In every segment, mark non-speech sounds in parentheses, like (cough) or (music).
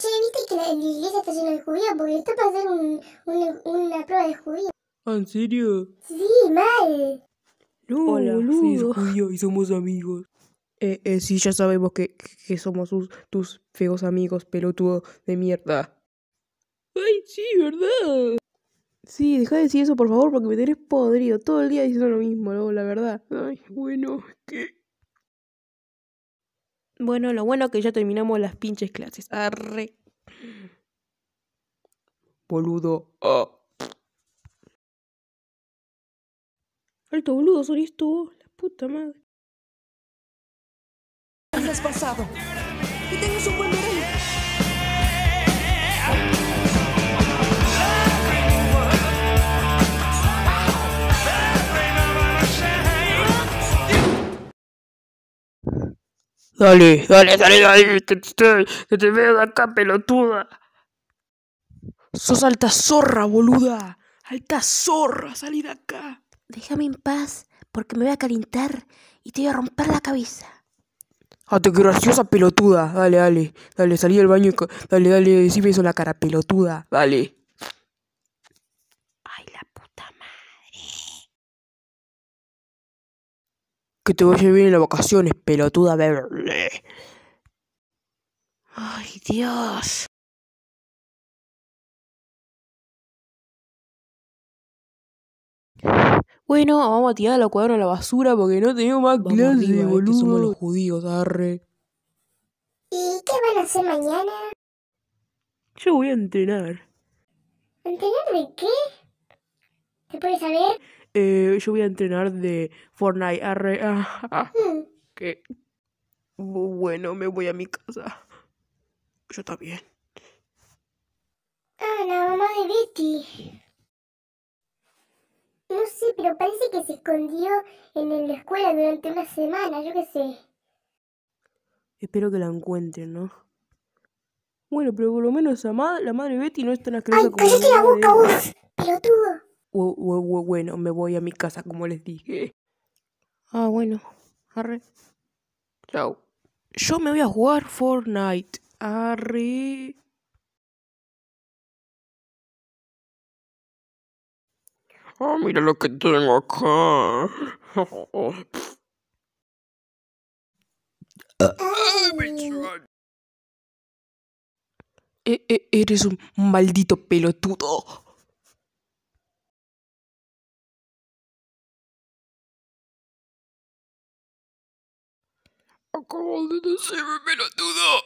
Che, viste que la, iglesia está llena de judíos porque está para hacer un, una, prueba de judío. ¿Ah, ¿En serio? Sí, mal. No, Hola, boludo. judío y somos amigos. Eh, eh, sí, ya sabemos que, que somos tus feos amigos, pelotudo de mierda. Ay, sí, ¿verdad? Sí, deja de decir eso, por favor, porque me tenés podrido todo el día diciendo lo mismo, La verdad. Ay, bueno, que... Bueno, lo bueno es que ya terminamos las pinches clases. Arre. Boludo. Oh. Alto boludo, son esto La puta madre. Has pasado. un buen Dale, dale, dale, dale, que te, que te veo de acá, pelotuda. Sos alta zorra, boluda. Alta zorra, salí de acá. Déjame en paz, porque me voy a calentar y te voy a romper la cabeza. Ah, te graciosa pelotuda. Dale, dale, dale, salí del baño y... Dale, dale, decime eso en la cara, pelotuda. Dale. Que te a bien en las vacaciones, pelotuda Beverly. Ay, Dios. Bueno, vamos a tirar la cuadra a la basura porque no tenemos más vamos clase, este boludo. los judíos, arre. ¿Y qué van a hacer mañana? Yo voy a entrenar. ¿Entrenar de qué? ¿Te puedes saber? eh, yo voy a entrenar de Fortnite. ah, ah. (laughs) bueno, me voy a mi casa. Yo también. Ah, la mamá de Betty. No sé, pero parece que se escondió en la escuela durante una semana, yo qué sé. Espero que la encuentren, ¿no? Bueno, pero por lo menos la, mamá, la madre Betty no es tan asquerosa Ay, yo ¡Cállate la, la boca vos! tú. Bueno, me voy a mi casa como les dije. Ah, bueno. Arre. Chao. Yo me voy a jugar Fortnite. Arre. Ah, mira lo que tengo acá. E, e, eres un maldito pelotudo. Acabo de decirme pelotudo!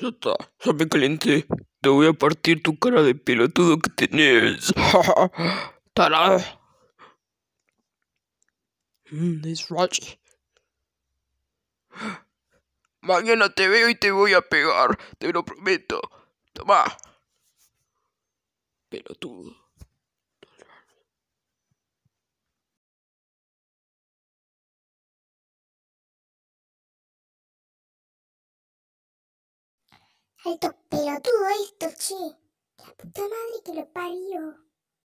Ya está, ya me calenté. Te voy a partir tu cara de pelotudo que tenés. (laughs) Tarado. Mm, es right. Mañana te veo y te voy a pegar, te lo prometo. Toma. Pelotudo. 살떡 배려 누워있었지. 야, 부터 말리기를 빨리요.